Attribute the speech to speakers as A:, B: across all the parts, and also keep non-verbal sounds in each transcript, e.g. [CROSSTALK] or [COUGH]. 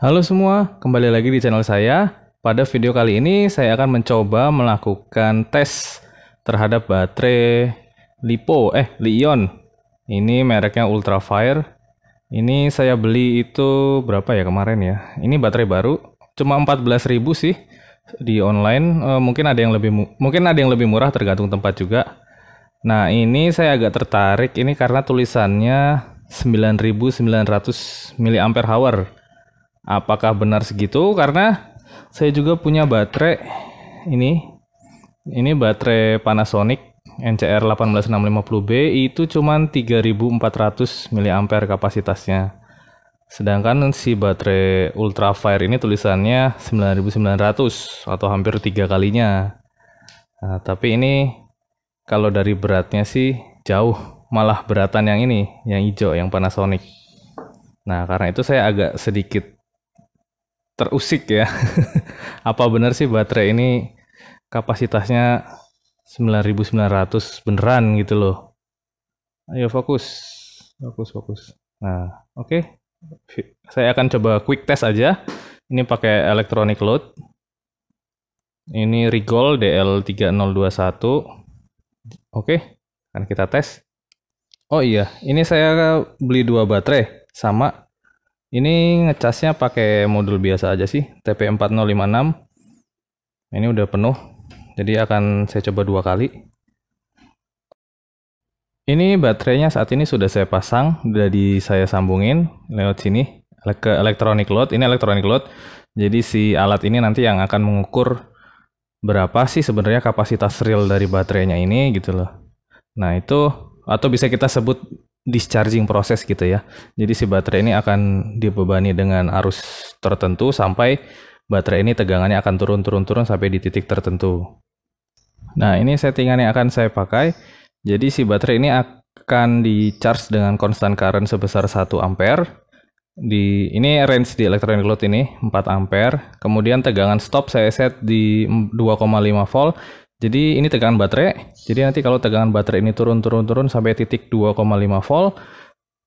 A: Halo semua, kembali lagi di channel saya. Pada video kali ini saya akan mencoba melakukan tes terhadap baterai Lipo eh Lion. Ini mereknya Ultrafire. Ini saya beli itu berapa ya kemarin ya? Ini baterai baru, cuma 14.000 sih di online. E, mungkin ada yang lebih mungkin ada yang lebih murah tergantung tempat juga. Nah, ini saya agak tertarik ini karena tulisannya 9900 mAh Apakah benar segitu? Karena saya juga punya baterai ini. Ini baterai Panasonic NCR 18650B itu cuman 3400 mAh kapasitasnya. Sedangkan si baterai Ultrafire ini tulisannya 9900 atau hampir tiga kalinya. Nah, tapi ini kalau dari beratnya sih jauh malah beratan yang ini, yang hijau, yang Panasonic. Nah, karena itu saya agak sedikit terusik ya. [LAUGHS] Apa benar sih baterai ini kapasitasnya 9900 beneran gitu loh. Ayo fokus. Fokus fokus. Nah, oke. Okay. Saya akan coba quick test aja. Ini pakai electronic load. Ini Rigol DL3021. Oke, okay. akan kita tes. Oh iya, ini saya beli dua baterai sama ini ngecasnya pakai modul biasa aja sih, TP4056. Ini udah penuh, jadi akan saya coba dua kali. Ini baterainya saat ini sudah saya pasang, di saya sambungin lewat sini ke electronic load. Ini elektronik load, jadi si alat ini nanti yang akan mengukur berapa sih sebenarnya kapasitas real dari baterainya ini gitu loh. Nah itu atau bisa kita sebut discharging proses gitu ya. Jadi si baterai ini akan dibebani dengan arus tertentu sampai baterai ini tegangannya akan turun-turun-turun sampai di titik tertentu. Nah, ini settingan yang akan saya pakai. Jadi si baterai ini akan di charge dengan konstan current sebesar 1 ampere. Di ini range di electronic load ini 4 ampere. Kemudian tegangan stop saya set di 2,5 volt jadi ini tegangan baterai. Jadi nanti kalau tegangan baterai ini turun-turun-turun sampai titik 2,5 volt,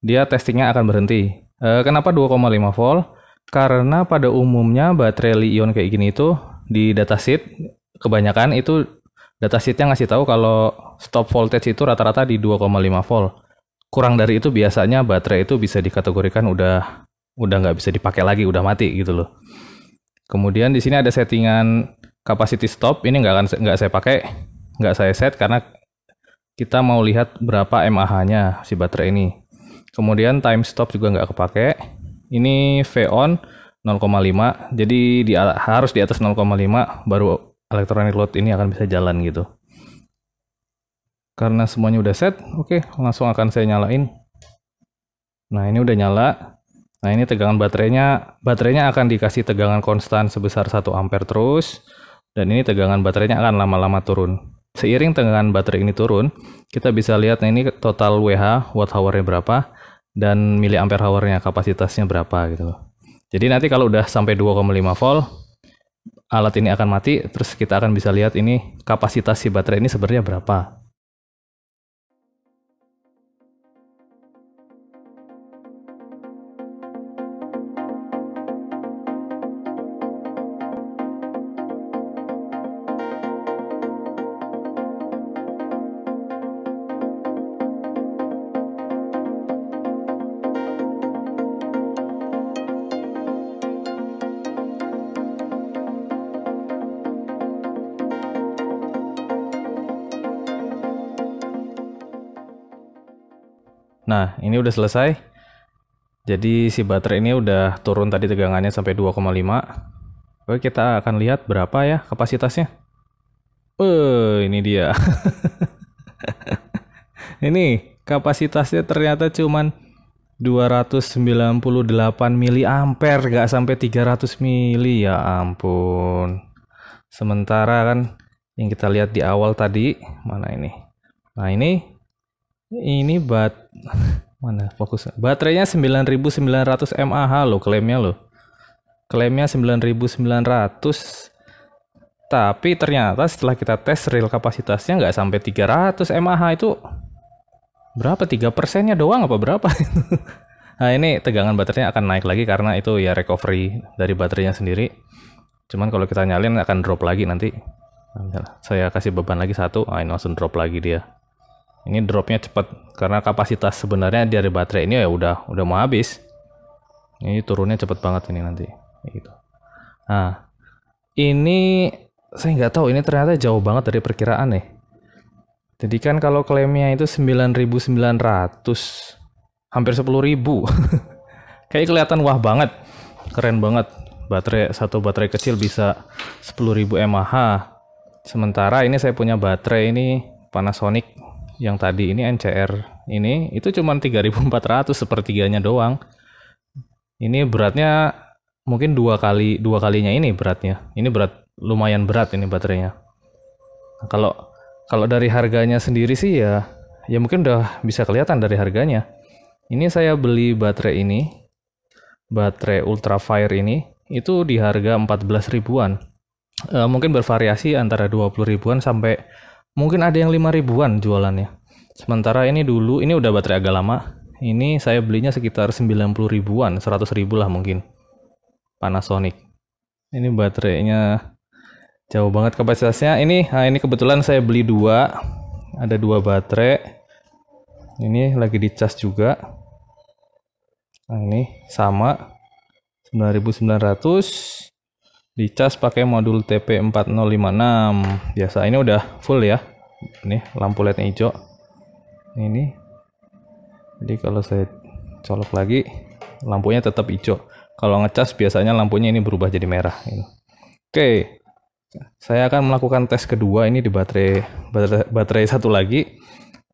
A: dia testingnya akan berhenti. E, kenapa 2,5 volt? Karena pada umumnya baterai li-ion kayak gini itu di datasheet kebanyakan itu datasheetnya ngasih tahu kalau stop voltage itu rata-rata di 2,5 volt. Kurang dari itu biasanya baterai itu bisa dikategorikan udah udah nggak bisa dipakai lagi, udah mati gitu loh. Kemudian di sini ada settingan capacity stop ini nggak akan nggak saya pakai nggak saya set karena kita mau lihat berapa mAh-nya si baterai ini kemudian time stop juga nggak kepake ini V on 0,5 jadi di, harus di atas 0,5 baru electronic load ini akan bisa jalan gitu karena semuanya udah set oke okay, langsung akan saya nyalain nah ini udah nyala nah ini tegangan baterainya baterainya akan dikasih tegangan konstan sebesar 1 ampere terus dan ini tegangan baterainya akan lama-lama turun. Seiring tegangan baterai ini turun, kita bisa lihat nah, ini total WH, watt hour berapa, dan mili hour hournya kapasitasnya berapa gitu Jadi nanti kalau udah sampai 2,5 volt, alat ini akan mati, terus kita akan bisa lihat ini kapasitas si baterai ini sebenarnya berapa. Nah, ini udah selesai. Jadi si baterai ini udah turun tadi tegangannya sampai 2,5. Oke, kita akan lihat berapa ya kapasitasnya. Eh, ini dia. [LAUGHS] ini kapasitasnya ternyata cuman 298 ampere, gak sampai 300 mili ya ampun. Sementara kan yang kita lihat di awal tadi, mana ini? Nah, ini ini bat [LAUGHS] mana fokus? Baterainya 9900 mAh lo klaimnya lo Klaimnya 9900 tapi ternyata setelah kita tes real kapasitasnya nggak sampai 300 mAh itu berapa tiga persennya doang apa berapa [LAUGHS] nah ini tegangan baterainya akan naik lagi karena itu ya recovery dari baterainya sendiri cuman kalau kita nyalin akan drop lagi nanti nah, saya kasih beban lagi satu ah ini langsung drop lagi dia ini dropnya cepat karena kapasitas sebenarnya dari baterai ini ya udah udah mau habis ini turunnya cepat banget ini nanti gitu nah ini saya nggak tahu ini ternyata jauh banget dari perkiraan nih jadi kan kalau klaimnya itu 9.900 hampir 10.000 [LAUGHS] kayak kelihatan wah banget keren banget baterai satu baterai kecil bisa 10.000 mAh sementara ini saya punya baterai ini Panasonic yang tadi ini NCR ini itu cuma 3.400 sepertiganya doang. Ini beratnya mungkin dua kali dua kalinya ini beratnya. Ini berat lumayan berat ini baterainya. Nah, kalau kalau dari harganya sendiri sih ya ya mungkin udah bisa kelihatan dari harganya. Ini saya beli baterai ini baterai Ultrafire ini itu di harga 14 ribuan. E, mungkin bervariasi antara 20 ribuan sampai mungkin ada yang 5 ribuan jualannya sementara ini dulu ini udah baterai agak lama ini saya belinya sekitar 90 ribuan 100 ribu lah mungkin Panasonic ini baterainya jauh banget kapasitasnya ini nah ini kebetulan saya beli dua ada dua baterai ini lagi dicas juga nah ini sama 9900 dicas pakai modul TP4056 biasa ini udah full ya ini lampu LED hijau ini jadi kalau saya colok lagi lampunya tetap hijau kalau ngecas biasanya lampunya ini berubah jadi merah gitu. oke saya akan melakukan tes kedua ini di baterai baterai, baterai satu lagi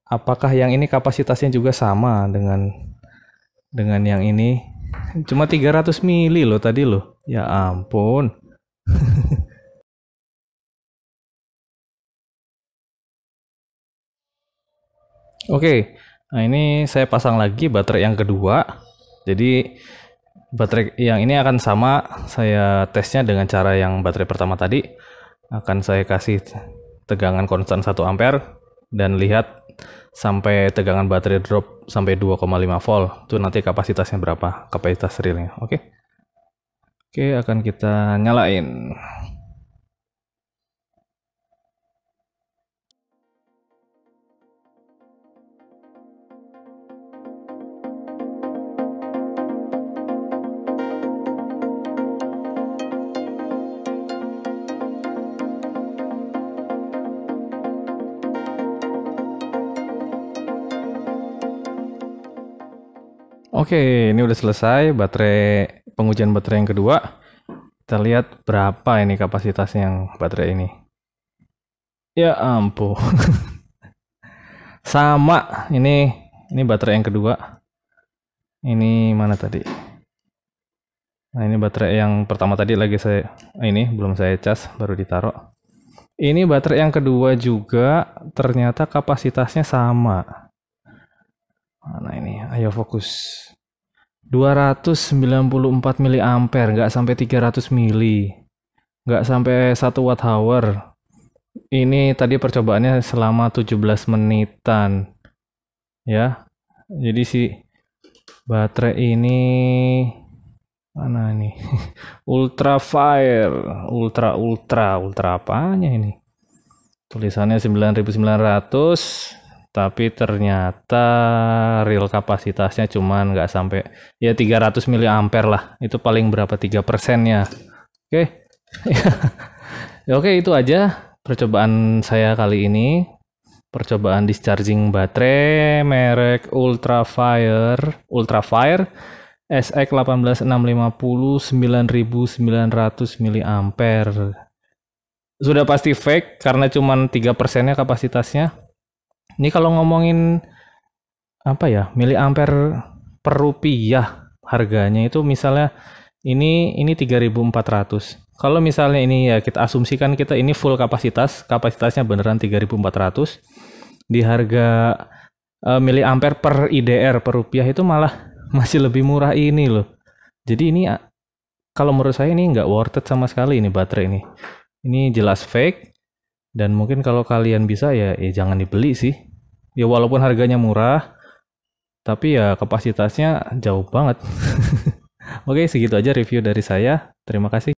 A: apakah yang ini kapasitasnya juga sama dengan dengan yang ini cuma 300 mili loh tadi loh ya ampun Oke, nah ini saya pasang lagi baterai yang kedua. Jadi baterai yang ini akan sama saya tesnya dengan cara yang baterai pertama tadi. Akan saya kasih tegangan konstan 1 ampere dan lihat sampai tegangan baterai drop sampai 2,5 volt. Itu nanti kapasitasnya berapa, kapasitas realnya. Oke. Oke, akan kita nyalain. Oke, ini udah selesai baterai pengujian baterai yang kedua. Kita lihat berapa ini kapasitasnya yang baterai ini. Ya ampun. [LAUGHS] Sama ini ini baterai yang kedua. Ini mana tadi? Nah, ini baterai yang pertama tadi lagi saya ini belum saya cas, baru ditaruh. Ini baterai yang kedua juga ternyata kapasitasnya sama. Mana ini? Ayo fokus. 294 mili ampere, nggak sampai 300 mili, nggak sampai 1 watt hour. Ini tadi percobaannya selama 17 menitan, ya. Jadi si baterai ini mana ini [LAUGHS] ultra fire, ultra ultra, ultra apanya ini? Tulisannya 9900 tapi ternyata real kapasitasnya cuman nggak sampai ya 300 ampere lah itu paling berapa tiga persennya oke okay. [LAUGHS] oke okay, itu aja percobaan saya kali ini percobaan discharging baterai merek Ultrafire Ultrafire SX 18650 9900 ampere sudah pasti fake karena cuman tiga persennya kapasitasnya ini kalau ngomongin apa ya, mili ampere per rupiah harganya itu misalnya ini ini 3400. Kalau misalnya ini ya kita asumsikan kita ini full kapasitas, kapasitasnya beneran 3400 di harga uh, eh, mili ampere per IDR per rupiah itu malah [LAUGHS] masih lebih murah ini loh. Jadi ini ah, kalau menurut saya ini nggak worth it sama sekali ini baterai ini. Ini jelas fake dan mungkin kalau kalian bisa ya, ya jangan dibeli sih ya walaupun harganya murah tapi ya kapasitasnya jauh banget [LAUGHS] oke segitu aja review dari saya terima kasih